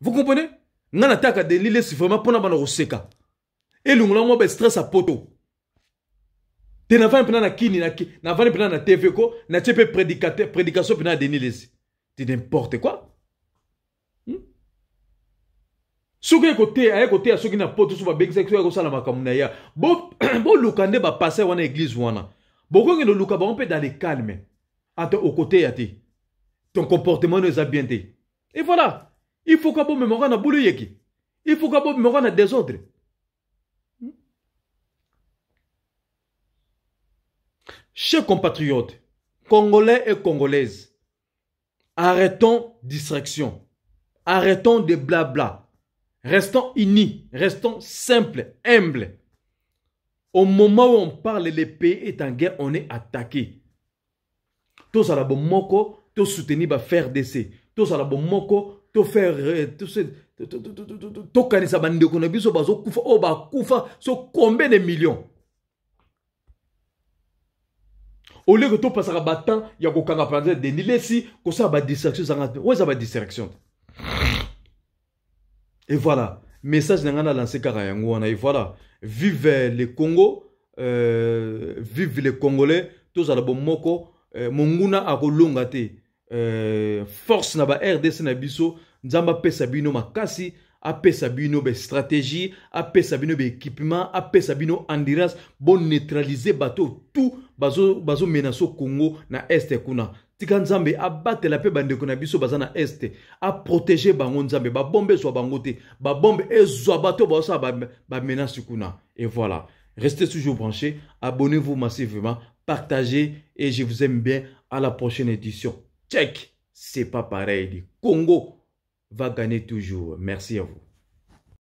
vous comprenez nga na taka delile si vraiment mpona bana koseka elongola ngo bastress apoto te navandi mpena na kini navandi mpena na tv ko natie mpe prédication mpena ya denilesi te nimporte quoi hmm? soki aye koteya aye koteya soki na poto so babekisaki soki akosala makambo na ya boluka nde bapaster wana eglize wana bokokende oluka bango mpe dans le calme ata okoteya te ton comportement no eza bien te e voilà il faut qu'on me rende na il faut qu'on me désordre chers compatriotes congolais et congolaises arrêtons distraction arrêtons de blabla restons unis restons simples humbles au moment où on parle le pays est en guerre on est attaqué tozala bomoko Tout ba FRDC la moko tofere euh, tokanisa bandeko na biso bazokufa oyo oh, bakufa so combien de million au lieu ke topasaka batemps ya kokanga panza deni lesi kosala badistraction ezanga te oyo eza badistraction te et voilà message na ngai nalanse kaka yango wana et voilà vive le congo euh, vive le congolais tozala bomoko euh, monguna akolonga te Euh, force na ba rdc na biso nzamba pesa bino makasi pesa bino a pesa bino a pesa bino endurance tout bato bazo menace menaso congo na est kuna tika nzambe la pe Bande kuna biso baza na a protéger bango nzambe bombe, so bango te bombe ezwa bato ba menace kuna et voilà restez toujours branchés abonnez-vous massivement partagez et je vous aime bien à la prochaine édition Tchèque, c'est pas pareil. Le Congo va gagner toujours. Merci à vous.